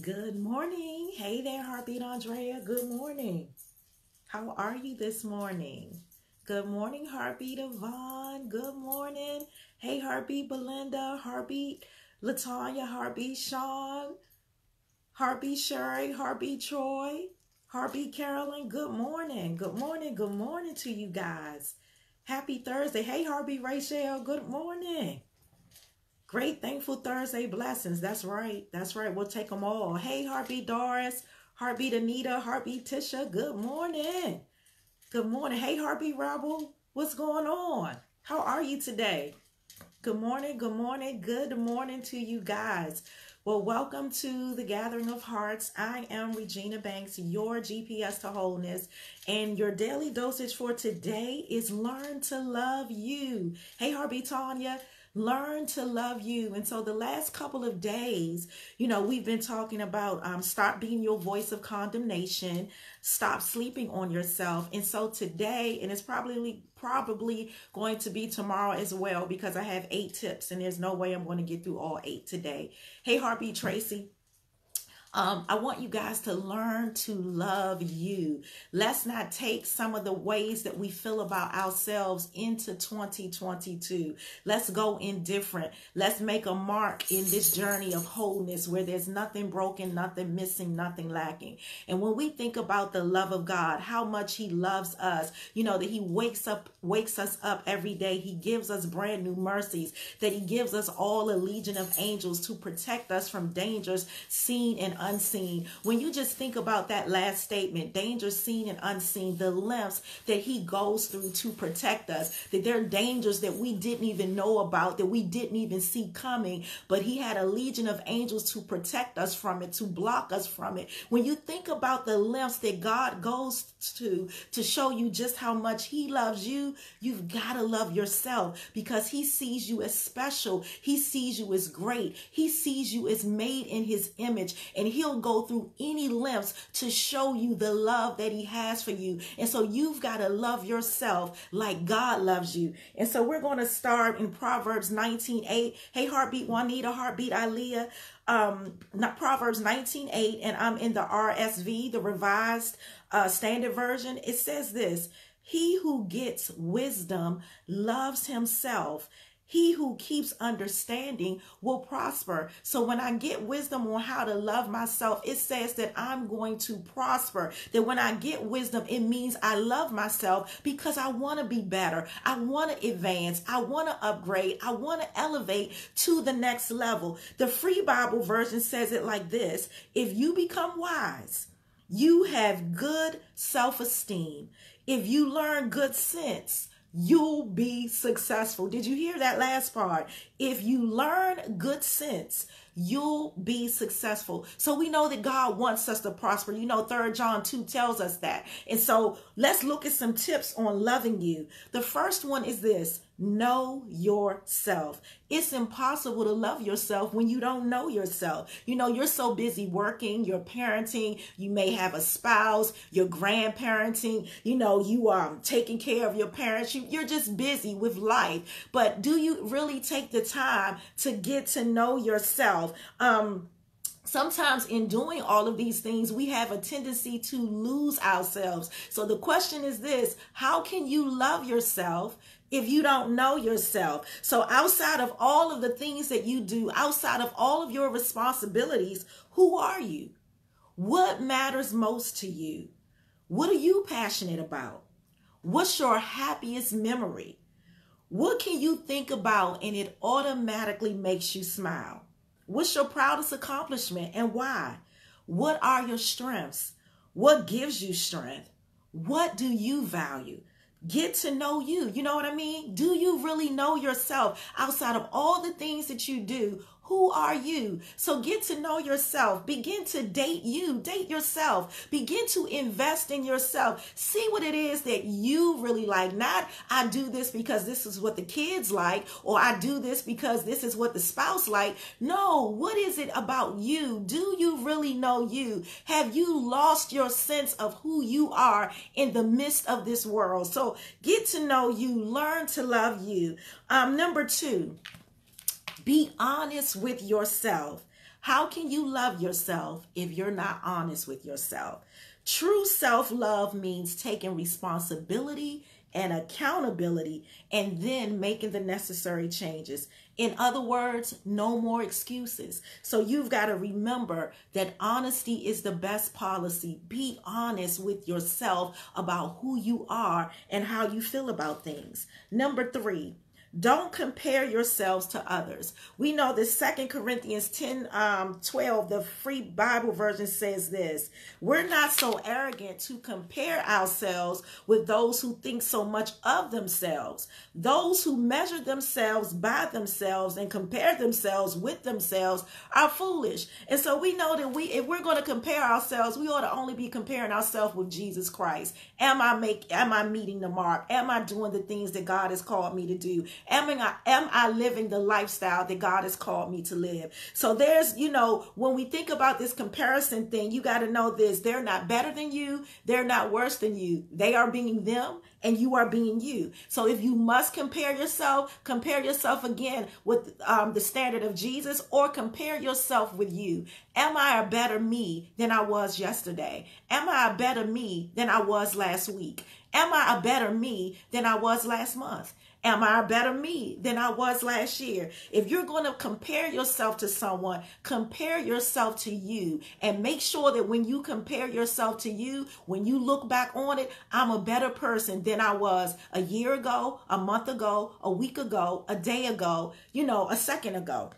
Good morning. Hey there, Heartbeat Andrea. Good morning. How are you this morning? Good morning, Heartbeat Yvonne. Good morning. Hey, Heartbeat Belinda, Heartbeat Latanya, Heartbeat Sean, Heartbeat Sherry, Heartbeat Troy, Heartbeat Carolyn. Good morning. Good morning. Good morning to you guys. Happy Thursday. Hey, Heartbeat Rachel. Good morning. Great Thankful Thursday blessings. That's right. That's right. We'll take them all. Hey, Heartbeat Doris, Heartbeat Anita, Heartbeat Tisha, good morning. Good morning. Hey, Heartbeat Rebel, what's going on? How are you today? Good morning, good morning, good morning to you guys. Well, welcome to the Gathering of Hearts. I am Regina Banks, your GPS to Wholeness, and your daily dosage for today is Learn to Love You. Hey, Harvey Tanya, Learn to love you. And so the last couple of days, you know, we've been talking about um, stop being your voice of condemnation, stop sleeping on yourself. And so today, and it's probably probably going to be tomorrow as well because I have eight tips and there's no way I'm going to get through all eight today. Hey, Heartbeat Tracy. Um, I want you guys to learn to love you. Let's not take some of the ways that we feel about ourselves into 2022. Let's go indifferent. Let's make a mark in this journey of wholeness where there's nothing broken, nothing missing, nothing lacking. And when we think about the love of God, how much he loves us, you know, that he wakes up, wakes us up every day. He gives us brand new mercies, that he gives us all a legion of angels to protect us from dangers seen and unseen. When you just think about that last statement, danger seen and unseen, the lengths that he goes through to protect us, that there are dangers that we didn't even know about, that we didn't even see coming, but he had a legion of angels to protect us from it, to block us from it. When you think about the lengths that God goes to to show you just how much he loves you, you've got to love yourself because he sees you as special. He sees you as great. He sees you as made in his image and he'll go through any lengths to show you the love that he has for you. And so you've got to love yourself like God loves you. And so we're going to start in Proverbs 19 8. Hey, heartbeat Juanita, heartbeat Aaliyah. Um, Proverbs 19 8, and I'm in the RSV, the revised uh, standard version. It says this He who gets wisdom loves himself he who keeps understanding will prosper. So when I get wisdom on how to love myself, it says that I'm going to prosper. That when I get wisdom, it means I love myself because I want to be better. I want to advance. I want to upgrade. I want to elevate to the next level. The Free Bible version says it like this If you become wise, you have good self esteem. If you learn good sense, You'll be successful. Did you hear that last part? If you learn good sense, you'll be successful. So we know that God wants us to prosper. You know, Third John 2 tells us that. And so let's look at some tips on loving you. The first one is this Know yourself. It's impossible to love yourself when you don't know yourself. You know, you're so busy working, you're parenting, you may have a spouse, you're grandparenting, you know, you are um, taking care of your parents. You, you're just busy with life. But do you really take the time to get to know yourself? Um, sometimes in doing all of these things, we have a tendency to lose ourselves. So the question is this how can you love yourself? If you don't know yourself. So, outside of all of the things that you do, outside of all of your responsibilities, who are you? What matters most to you? What are you passionate about? What's your happiest memory? What can you think about and it automatically makes you smile? What's your proudest accomplishment and why? What are your strengths? What gives you strength? What do you value? Get to know you. You know what I mean? Do you really know yourself outside of all the things that you do? Who are you? So get to know yourself. Begin to date you. Date yourself. Begin to invest in yourself. See what it is that you really like. Not, I do this because this is what the kids like, or I do this because this is what the spouse like. No, what is it about you? Do you really know you? Have you lost your sense of who you are in the midst of this world? So get to know you. Learn to love you. Um, number two. Be honest with yourself. How can you love yourself if you're not honest with yourself? True self love means taking responsibility and accountability and then making the necessary changes. In other words, no more excuses. So you've got to remember that honesty is the best policy. Be honest with yourself about who you are and how you feel about things. Number three, don't compare yourselves to others. We know that Second Corinthians 10 um, 12, the free Bible version says this We're not so arrogant to compare ourselves with those who think so much of themselves. Those who measure themselves by themselves and compare themselves with themselves are foolish. And so we know that we, if we're going to compare ourselves, we ought to only be comparing ourselves with Jesus Christ. Am I make am I meeting the mark? Am I doing the things that God has called me to do? Am I, am I living the lifestyle that God has called me to live? So there's, you know, when we think about this comparison thing, you got to know this. They're not better than you. They're not worse than you. They are being them and you are being you. So if you must compare yourself, compare yourself again with um, the standard of Jesus or compare yourself with you. Am I a better me than I was yesterday? Am I a better me than I was last week? Am I a better me than I was last month? Am I a better me than I was last year? If you're going to compare yourself to someone, compare yourself to you and make sure that when you compare yourself to you, when you look back on it, I'm a better person than I was a year ago, a month ago, a week ago, a day ago, you know, a second ago.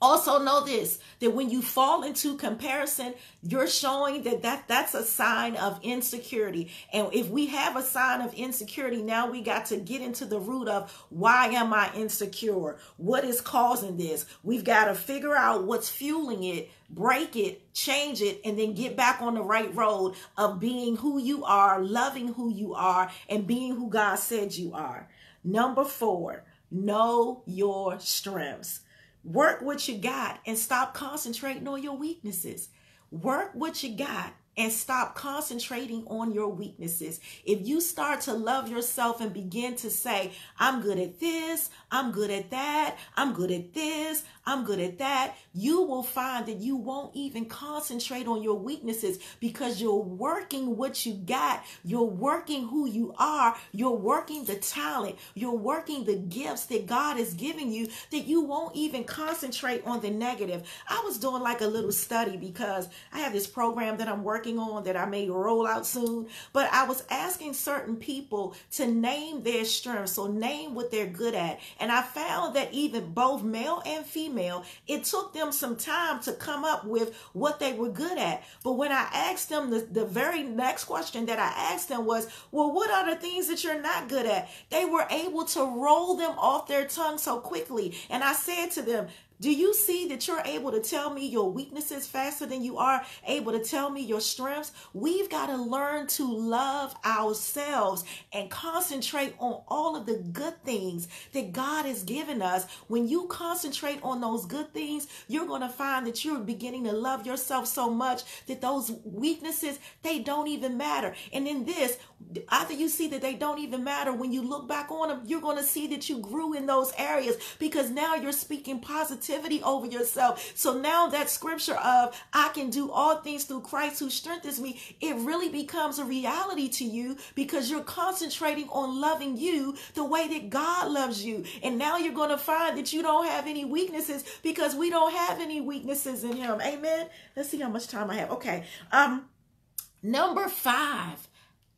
Also know this that when you fall into comparison, you're showing that, that that's a sign of insecurity. And if we have a sign of insecurity, now we got to get into the root of why am I insecure? What is causing this? We've got to figure out what's fueling it, break it, change it, and then get back on the right road of being who you are, loving who you are, and being who God said you are. Number four, know your strengths. Work what you got and stop concentrating on your weaknesses. Work what you got and stop concentrating on your weaknesses. If you start to love yourself and begin to say, I'm good at this, I'm good at that, I'm good at this, I'm good at that, you will find that you won't even concentrate on your weaknesses because you're working what you got. You're working who you are. You're working the talent. You're working the gifts that God is giving you that you won't even concentrate on the negative. I was doing like a little study because I have this program that I'm working on that I may roll out soon, but I was asking certain people to name their strengths. So name what they're good at. And I found that even both male and female female, it took them some time to come up with what they were good at. But when I asked them, the, the very next question that I asked them was, Well, what are the things that you're not good at? They were able to roll them off their tongue so quickly. And I said to them, do you see that you're able to tell me your weaknesses faster than you are able to tell me your strengths? We've got to learn to love ourselves and concentrate on all of the good things that God has given us. When you concentrate on those good things, you're going to find that you're beginning to love yourself so much that those weaknesses, they don't even matter. And in this, after you see that they don't even matter, when you look back on them, you're going to see that you grew in those areas because now you're speaking positive over yourself. So now that scripture of I can do all things through Christ who strengthens me, it really becomes a reality to you because you're concentrating on loving you the way that God loves you. And now you're going to find that you don't have any weaknesses because we don't have any weaknesses in him. Amen. Let's see how much time I have. Okay. Um number 5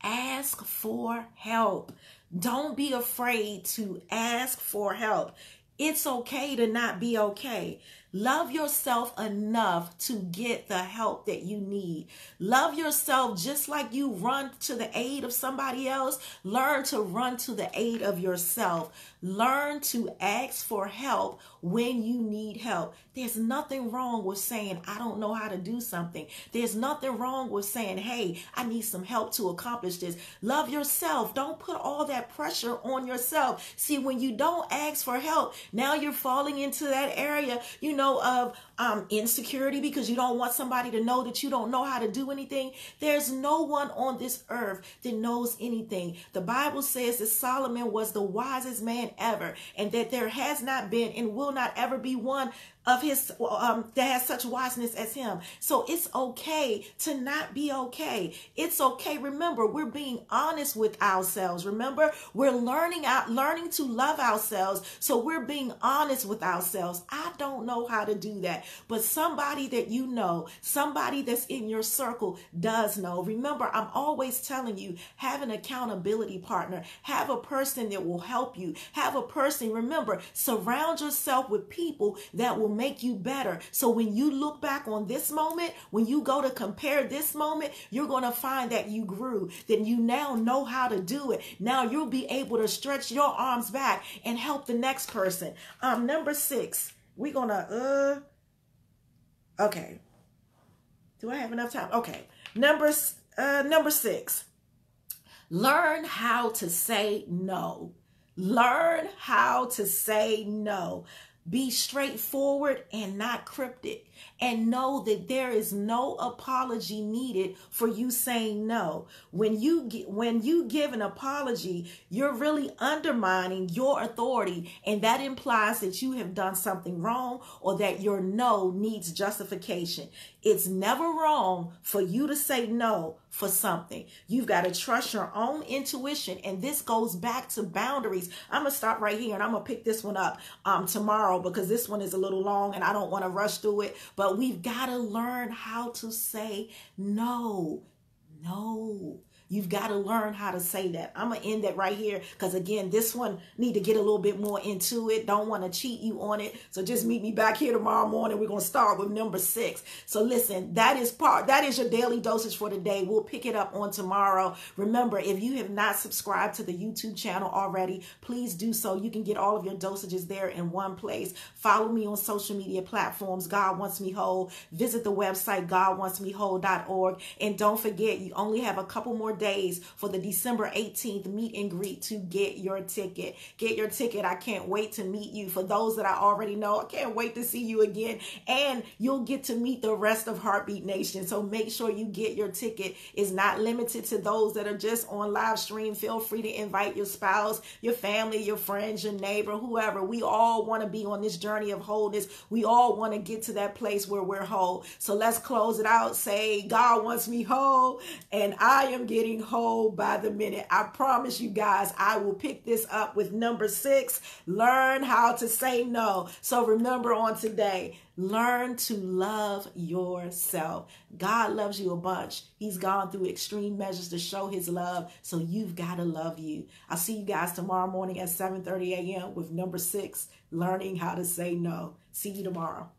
ask for help. Don't be afraid to ask for help. It's okay to not be okay. Love yourself enough to get the help that you need. Love yourself just like you run to the aid of somebody else. Learn to run to the aid of yourself. Learn to ask for help when you need help. There's nothing wrong with saying, I don't know how to do something. There's nothing wrong with saying, hey, I need some help to accomplish this. Love yourself. Don't put all that pressure on yourself. See, when you don't ask for help, now you're falling into that area. You know, know of um, insecurity because you don't want somebody to know that you don't know how to do anything. There's no one on this earth that knows anything. The Bible says that Solomon was the wisest man ever and that there has not been and will not ever be one of his um, that has such wiseness as him. So it's okay to not be okay. It's okay. Remember, we're being honest with ourselves. Remember, we're learning out, learning to love ourselves. So we're being honest with ourselves. I don't know how to do that, but somebody that you know, somebody that's in your circle does know. Remember, I'm always telling you, have an accountability partner. Have a person that will help you. Have a person. Remember, surround yourself with people that will make you better. So when you look back on this moment, when you go to compare this moment, you're going to find that you grew, that you now know how to do it. Now you'll be able to stretch your arms back and help the next person. Um, number six, we're going to, uh, okay. Do I have enough time? Okay. Number, uh, number six, learn how to say no. Learn how to say no. Be straightforward and not cryptic. And know that there is no apology needed for you saying no. When you when you give an apology, you're really undermining your authority and that implies that you have done something wrong or that your no needs justification. It's never wrong for you to say no for something. You've got to trust your own intuition. And this goes back to boundaries. I'm going to stop right here and I'm going to pick this one up um, tomorrow because this one is a little long and I don't want to rush through it. But we've got to learn how to say no. No. You've got to learn how to say that. I'm going to end that right here because, again, this one need to get a little bit more into it. Don't want to cheat you on it. So just meet me back here tomorrow morning. We're going to start with number six. So listen, that is part, that is your daily dosage for today. We'll pick it up on tomorrow. Remember, if you have not subscribed to the YouTube channel already, please do so. You can get all of your dosages there in one place. Follow me on social media platforms. God wants me whole. Visit the website, godwantsmewhole.org. And don't forget, you only have a couple more days for the December 18th meet and greet to get your ticket. Get your ticket. I can't wait to meet you. For those that I already know, I can't wait to see you again. And you'll get to meet the rest of Heartbeat Nation. So make sure you get your ticket. It's not limited to those that are just on live stream. Feel free to invite your spouse, your family, your friends, your neighbor, whoever. We all want to be on this journey of wholeness. We all want to get to that place where we're whole. So let's close it out. Say, God wants me whole, and I am getting being whole by the minute. I promise you guys, I will pick this up with number six learn how to say no. So remember on today, learn to love yourself. God loves you a bunch. He's gone through extreme measures to show his love, so you've got to love you. I'll see you guys tomorrow morning at 7:30 a.m. with number 6, learning how to say no. See you tomorrow.